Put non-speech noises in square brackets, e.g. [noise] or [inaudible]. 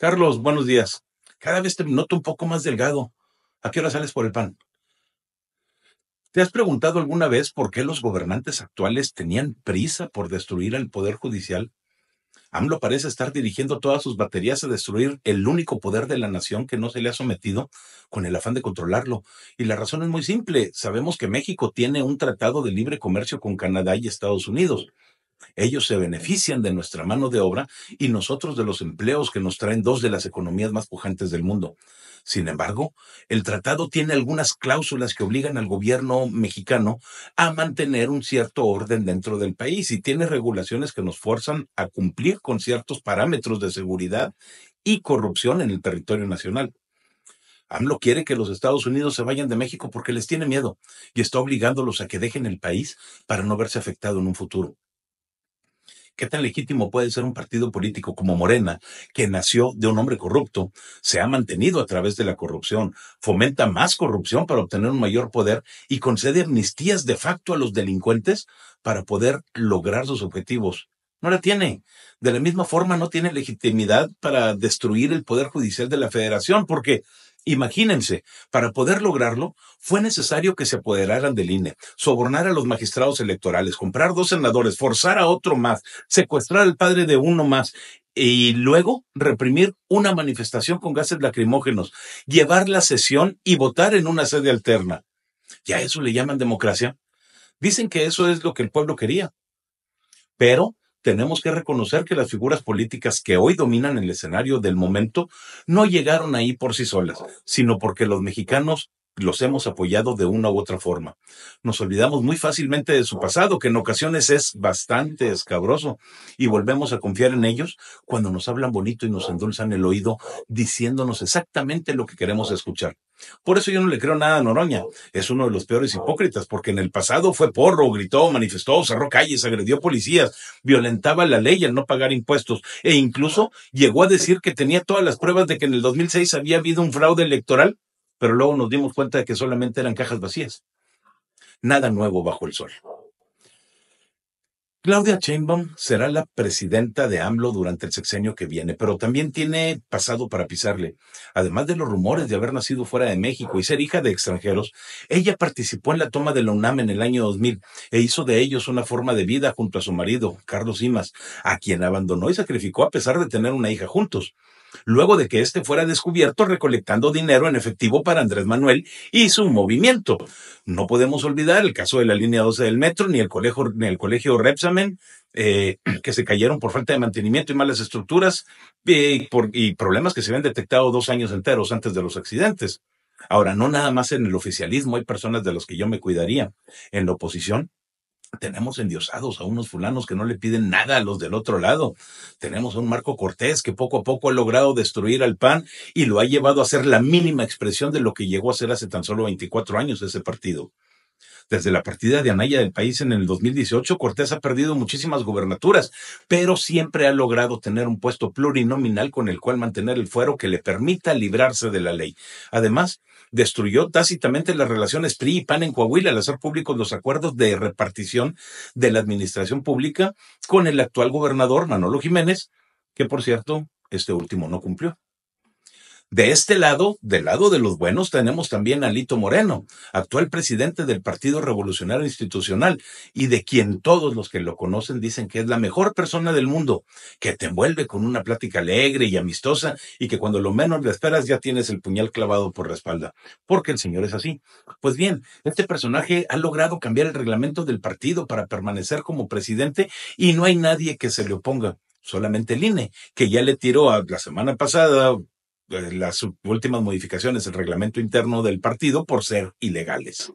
Carlos, buenos días. Cada vez te noto un poco más delgado. ¿A qué hora sales por el pan? ¿Te has preguntado alguna vez por qué los gobernantes actuales tenían prisa por destruir el Poder Judicial? AMLO parece estar dirigiendo todas sus baterías a destruir el único poder de la nación que no se le ha sometido con el afán de controlarlo. Y la razón es muy simple. Sabemos que México tiene un tratado de libre comercio con Canadá y Estados Unidos. Ellos se benefician de nuestra mano de obra y nosotros de los empleos que nos traen dos de las economías más pujantes del mundo. Sin embargo, el tratado tiene algunas cláusulas que obligan al gobierno mexicano a mantener un cierto orden dentro del país y tiene regulaciones que nos fuerzan a cumplir con ciertos parámetros de seguridad y corrupción en el territorio nacional. AMLO quiere que los Estados Unidos se vayan de México porque les tiene miedo y está obligándolos a que dejen el país para no verse afectado en un futuro. ¿Qué tan legítimo puede ser un partido político como Morena, que nació de un hombre corrupto, se ha mantenido a través de la corrupción, fomenta más corrupción para obtener un mayor poder y concede amnistías de facto a los delincuentes para poder lograr sus objetivos? No la tiene. De la misma forma, no tiene legitimidad para destruir el Poder Judicial de la Federación, porque Imagínense, para poder lograrlo, fue necesario que se apoderaran del INE, sobornar a los magistrados electorales, comprar dos senadores, forzar a otro más, secuestrar al padre de uno más y luego reprimir una manifestación con gases lacrimógenos, llevar la sesión y votar en una sede alterna. ¿Y a eso le llaman democracia? Dicen que eso es lo que el pueblo quería. Pero tenemos que reconocer que las figuras políticas que hoy dominan el escenario del momento no llegaron ahí por sí solas, sino porque los mexicanos los hemos apoyado de una u otra forma. Nos olvidamos muy fácilmente de su pasado, que en ocasiones es bastante escabroso, y volvemos a confiar en ellos cuando nos hablan bonito y nos endulzan el oído diciéndonos exactamente lo que queremos escuchar. Por eso yo no le creo nada a Noroña. Es uno de los peores hipócritas, porque en el pasado fue porro, gritó, manifestó, cerró calles, agredió policías, violentaba la ley al no pagar impuestos e incluso llegó a decir que tenía todas las pruebas de que en el 2006 había habido un fraude electoral, pero luego nos dimos cuenta de que solamente eran cajas vacías. Nada nuevo bajo el sol. Claudia Chainbaum será la presidenta de AMLO durante el sexenio que viene, pero también tiene pasado para pisarle. Además de los rumores de haber nacido fuera de México y ser hija de extranjeros, ella participó en la toma de la UNAM en el año 2000 e hizo de ellos una forma de vida junto a su marido, Carlos Simas, a quien abandonó y sacrificó a pesar de tener una hija juntos luego de que este fuera descubierto recolectando dinero en efectivo para Andrés Manuel y su movimiento. No podemos olvidar el caso de la línea 12 del metro, ni el colegio, ni el colegio Repsamen, eh, [clears throat] que se cayeron por falta de mantenimiento y malas estructuras eh, y problemas que se habían detectado dos años enteros antes de los accidentes. Ahora, no nada más en el oficialismo hay personas de las que yo me cuidaría. En la oposición tenemos endiosados a unos fulanos que no le piden nada a los del otro lado. Tenemos a un Marco Cortés que poco a poco ha logrado destruir al PAN y lo ha llevado a ser la mínima expresión de lo que llegó a ser hace tan solo 24 años ese partido. Desde la partida de Anaya del país en el 2018, Cortés ha perdido muchísimas gubernaturas, pero siempre ha logrado tener un puesto plurinominal con el cual mantener el fuero que le permita librarse de la ley. Además, destruyó tácitamente las relaciones PRI y PAN en Coahuila al hacer públicos los acuerdos de repartición de la administración pública con el actual gobernador Manolo Jiménez, que por cierto, este último no cumplió. De este lado, del lado de los buenos, tenemos también a Lito Moreno, actual presidente del Partido Revolucionario Institucional y de quien todos los que lo conocen dicen que es la mejor persona del mundo, que te envuelve con una plática alegre y amistosa y que cuando lo menos le esperas ya tienes el puñal clavado por la espalda, porque el señor es así. Pues bien, este personaje ha logrado cambiar el reglamento del partido para permanecer como presidente y no hay nadie que se le oponga solamente el INE, que ya le tiró a la semana pasada, eh, las últimas modificaciones del reglamento interno del partido por ser ilegales.